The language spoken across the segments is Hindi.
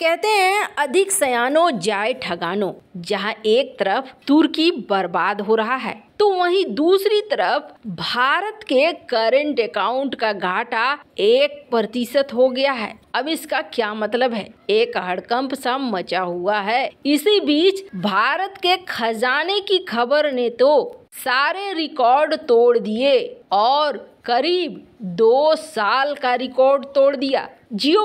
कहते हैं अधिक सयानो जाए ठगानो जहां एक तरफ तुर्की बर्बाद हो रहा है तो वहीं दूसरी तरफ भारत के करंट अकाउंट का घाटा एक प्रतिशत हो गया है अब इसका क्या मतलब है एक हड़कंप सा मचा हुआ है इसी बीच भारत के खजाने की खबर ने तो सारे रिकॉर्ड तोड़ दिए और करीब दो साल का रिकॉर्ड तोड़ दिया जियो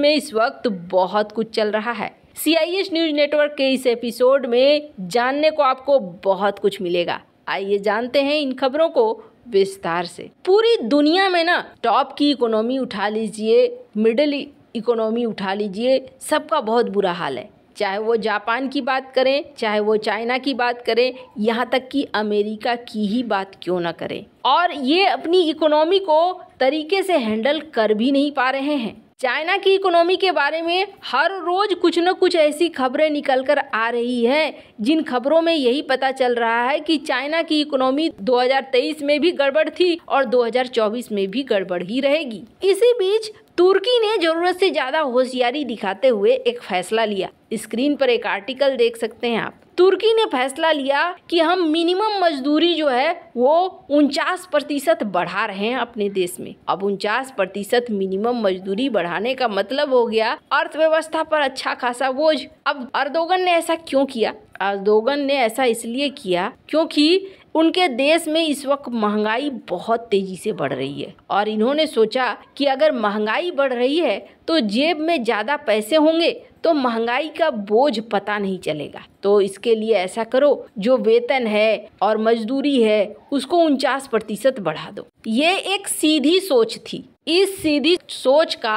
में इस वक्त बहुत कुछ चल रहा है C I S news network के इस एपिसोड में जानने को आपको बहुत कुछ मिलेगा आइए जानते हैं इन खबरों को विस्तार से पूरी दुनिया में ना टॉप की इकोनॉमी उठा लीजिए मिडिल इकोनॉमी उठा लीजिए सबका बहुत बुरा हाल है चाहे वो जापान की बात करें चाहे वो चाइना की बात करें यहाँ तक कि अमेरिका की ही बात क्यों ना करें और ये अपनी इकोनॉमी को तरीके से हैंडल कर भी नहीं पा रहे हैं चाइना की इकोनॉमी के बारे में हर रोज़ कुछ न कुछ ऐसी खबरें निकल कर आ रही हैं जिन खबरों में यही पता चल रहा है कि चाइना की इकोनॉमी 2023 में भी गड़बड़ थी और 2024 में भी गड़बड़ ही रहेगी इसी बीच तुर्की ने ज़रूरत से ज़्यादा होशियारी दिखाते हुए एक फैसला लिया स्क्रीन पर एक आर्टिकल देख सकते हैं आप तुर्की ने फैसला लिया कि हम मिनिमम मजदूरी जो है वो उनचास प्रतिशत बढ़ा रहे हैं अपने देश में अब उनचास प्रतिशत मिनिमम मजदूरी बढ़ाने का मतलब हो गया अर्थव्यवस्था पर अच्छा खासा बोझ अब अर्दोगन ने ऐसा क्यों किया अर्दोगन ने ऐसा इसलिए किया क्योंकि उनके देश में इस वक्त महंगाई बहुत तेज़ी से बढ़ रही है और इन्होंने सोचा कि अगर महंगाई बढ़ रही है तो जेब में ज़्यादा पैसे होंगे तो महंगाई का बोझ पता नहीं चलेगा तो इसके लिए ऐसा करो जो वेतन है और मजदूरी है उसको उनचास प्रतिशत बढ़ा दो ये एक सीधी सोच थी इस सीधी सोच का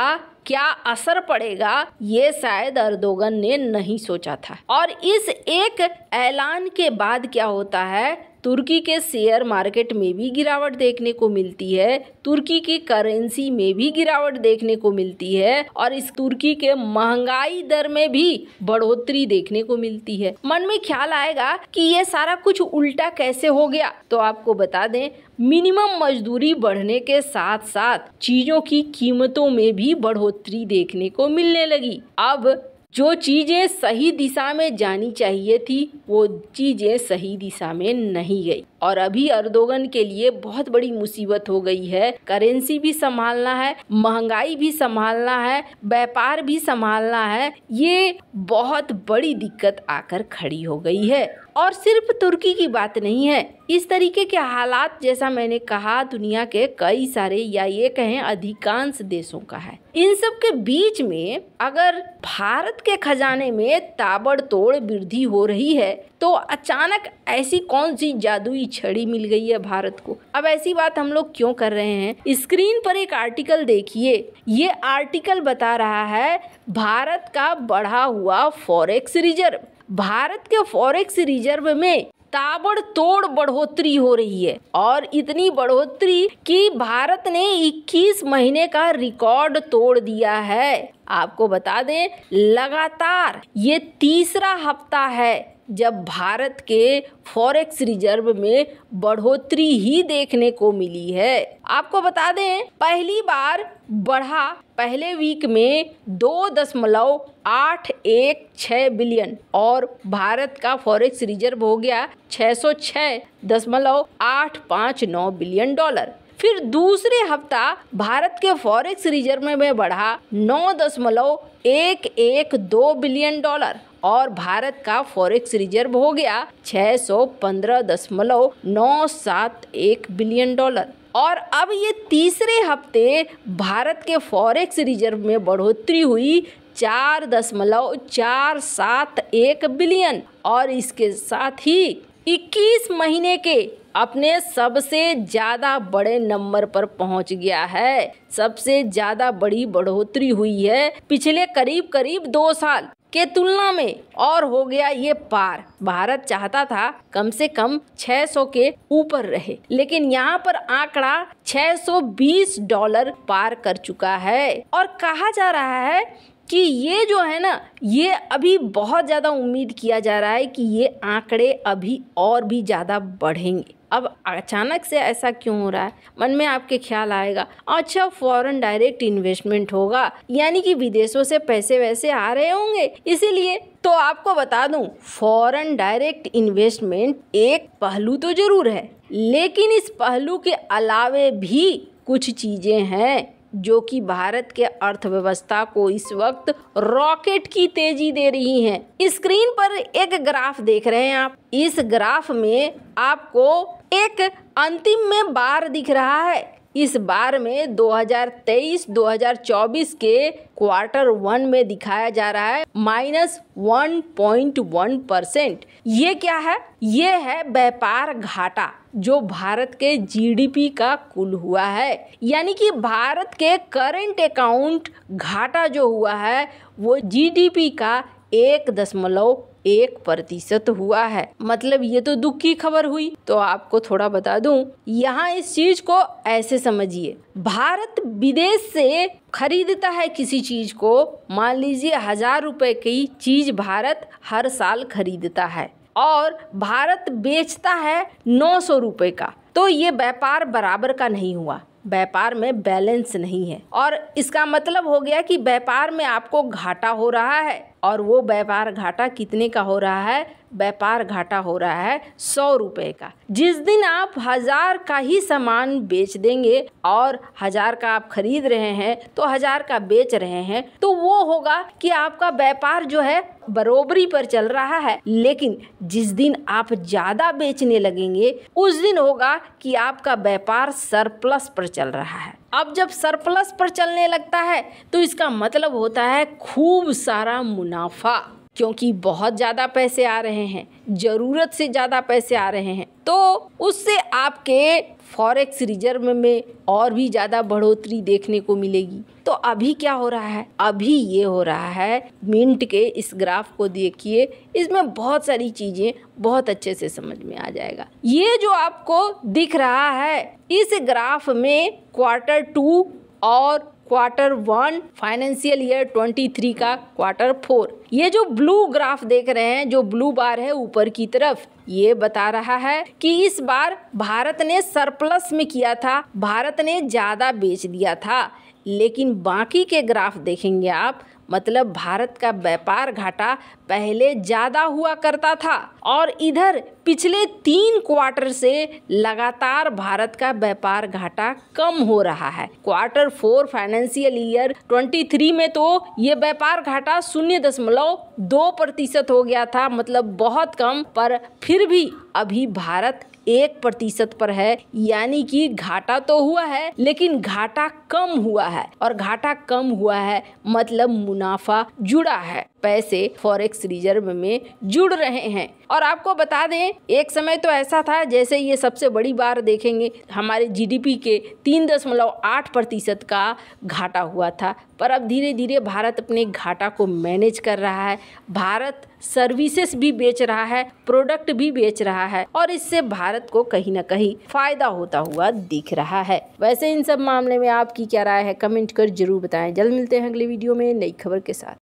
क्या असर पड़ेगा ये शायद अर्दोगन ने नहीं सोचा था और इस एक ऐलान के बाद क्या होता है तुर्की के शेयर मार्केट में भी गिरावट देखने को मिलती है तुर्की की करेंसी में भी गिरावट देखने को मिलती है और इस तुर्की के महंगाई दर में भी बढ़ोतरी देखने को मिलती है मन में ख्याल आएगा कि ये सारा कुछ उल्टा कैसे हो गया तो आपको बता दें मिनिमम मजदूरी बढ़ने के साथ साथ चीजों की कीमतों में भी बढ़ोतरी देखने को मिलने लगी अब जो चीज़ें सही दिशा में जानी चाहिए थी वो चीज़ें सही दिशा में नहीं गई और अभी अर्दोगन के लिए बहुत बड़ी मुसीबत हो गई है करेंसी भी संभालना है महंगाई भी संभालना है व्यापार भी संभालना है ये बहुत बड़ी दिक्कत आकर खड़ी हो गई है और सिर्फ तुर्की की बात नहीं है इस तरीके के हालात जैसा मैंने कहा दुनिया के कई सारे या ये कहें अधिकांश देशों का है इन सब के बीच में अगर भारत के खजाने में ताबड़तोड़ वृद्धि हो रही है तो अचानक ऐसी कौन सी जादुई छड़ी मिल गई है भारत को अब ऐसी बात हम लोग क्यों कर रहे हैं स्क्रीन पर एक आर्टिकल देखिए ये आर्टिकल बता रहा है भारत का बढ़ा हुआ फॉरेक्स रिजर्व भारत के फॉरेक्स रिजर्व में ताबड़तोड़ बढ़ोतरी हो रही है और इतनी बढ़ोतरी कि भारत ने 21 महीने का रिकॉर्ड तोड़ दिया है आपको बता दें लगातार ये तीसरा हफ्ता है जब भारत के फॉरेक्स रिजर्व में बढ़ोतरी ही देखने को मिली है आपको बता दें पहली बार बढ़ा पहले वीक में दो दशमलव आठ एक छः बिलियन और भारत का फॉरेक्स रिजर्व हो गया छः सौ छः दशमलव आठ पाँच नौ बिलियन डॉलर फिर दूसरे हफ्ता भारत के फॉरेक्स रिजर्व में बढ़ा नौ दशमलव एक एक दो बिलियन डॉलर और भारत का फॉरेक्स रिजर्व हो गया छः सौ पंद्रह दशमलव नौ सात एक बिलियन डॉलर और अब ये तीसरे हफ्ते भारत के फॉरेक्स रिजर्व में बढ़ोतरी हुई चार दशमलव चार सात एक बिलियन और इसके साथ ही 21 महीने के अपने सबसे ज़्यादा बड़े नंबर पर पहुंच गया है सबसे ज़्यादा बड़ी बढ़ोतरी हुई है पिछले करीब करीब दो साल के तुलना में और हो गया ये पार भारत चाहता था कम से कम 600 के ऊपर रहे लेकिन यहाँ पर आंकड़ा 620 डॉलर पार कर चुका है और कहा जा रहा है कि ये जो है ना ये अभी बहुत ज़्यादा उम्मीद किया जा रहा है कि ये आंकड़े अभी और भी ज़्यादा बढ़ेंगे अब अचानक से ऐसा क्यों हो रहा है मन में आपके ख्याल आएगा अच्छा फॉरेन डायरेक्ट इन्वेस्टमेंट होगा यानी कि विदेशों से पैसे वैसे आ रहे होंगे इसीलिए तो आपको बता दूं फॉरेन डायरेक्ट इन्वेस्टमेंट एक पहलू तो जरूर है लेकिन इस पहलू के अलावे भी कुछ चीज़ें हैं जो कि भारत के अर्थव्यवस्था को इस वक्त रॉकेट की तेजी दे रही हैं। स्क्रीन पर एक ग्राफ देख रहे हैं आप इस ग्राफ में आपको एक अंतिम में बार दिख रहा है इस बार में 2023-2024 के क्वार्टर वन में दिखाया जा रहा है minus one point one percent ये क्या है ये है व्यापार घाटा जो भारत के जीडीपी का कुल हुआ है यानी कि भारत के करंट अकाउंट घाटा जो हुआ है वो जीडीपी का एक दशमलव एक प्रतिशत हुआ है मतलब ये तो दुख की खबर हुई तो आपको थोड़ा बता दूं यहाँ इस चीज को ऐसे समझिए भारत विदेश से खरीदता है किसी चीज को मान लीजिए हजार रुपए की चीज भारत हर साल खरीदता है और भारत बेचता है नौ सौ रुपए का तो ये व्यापार बराबर का नहीं हुआ व्यापार में बैलेंस नहीं है और इसका मतलब हो गया कि व्यापार में आपको घाटा हो रहा है और वो व्यापार घाटा कितने का हो रहा है व्यापार घाटा हो रहा है सौ रुपए का जिस दिन आप हज़ार का ही सामान बेच देंगे और हज़ार का आप खरीद रहे हैं तो हज़ार का बेच रहे हैं तो वो होगा कि आपका व्यापार जो है बरोबरी पर चल रहा है लेकिन जिस दिन आप ज़्यादा बेचने लगेंगे उस दिन होगा कि आपका व्यापार सरप्लस पर चल रहा है अब जब सरप्लस पर चलने लगता है तो इसका मतलब होता है खूब सारा मुनाफा क्योंकि बहुत ज़्यादा पैसे आ रहे हैं ज़रूरत से ज़्यादा पैसे आ रहे हैं तो उससे आपके फॉरेक्स रिजर्व में और भी ज़्यादा बढ़ोतरी देखने को मिलेगी तो अभी क्या हो रहा है अभी ये हो रहा है मिंट के इस ग्राफ को देखिए इसमें बहुत सारी चीज़ें बहुत अच्छे से समझ में आ जाएगा ये जो आपको दिख रहा है इस ग्राफ में क्वार्टर टू और क्वार्टर वन फाइनेंशियल ईयर 23 का क्वार्टर फोर ये जो ब्लू ग्राफ देख रहे हैं जो ब्लू बार है ऊपर की तरफ ये बता रहा है कि इस बार भारत ने सरप्लस में किया था भारत ने ज़्यादा बेच दिया था लेकिन बाकी के ग्राफ देखेंगे आप मतलब भारत का व्यापार घाटा पहले ज़्यादा हुआ करता था और इधर पिछले तीन क्वार्टर से लगातार भारत का व्यापार घाटा कम हो रहा है क्वार्टर फोर फाइनेंशियल ईयर 23 में तो ये व्यापार घाटा शून्य दशमलव दो प्रतिशत हो गया था मतलब बहुत कम पर फिर भी अभी भारत एक प्रतिशत पर है यानी कि घाटा तो हुआ है लेकिन घाटा कम हुआ है और घाटा कम हुआ है मतलब मुनाफा जुड़ा है पैसे फॉरेक्स रिजर्व में जुड़ रहे हैं और आपको बता दें एक समय तो ऐसा था जैसे ये सबसे बड़ी बार देखेंगे हमारे जीडीपी के तीन दशमलव आठ प्रतिशत का घाटा हुआ था पर अब धीरे धीरे भारत अपने घाटा को मैनेज कर रहा है भारत सर्विसेज भी बेच रहा है प्रोडक्ट भी बेच रहा है और इससे भारत को कहीं ना कहीं फायदा होता हुआ दिख रहा है वैसे इन सब मामले में आपकी क्या राय है कमेंट कर जरूर बताएं जल्द मिलते हैं अगले वीडियो में नई खबर के साथ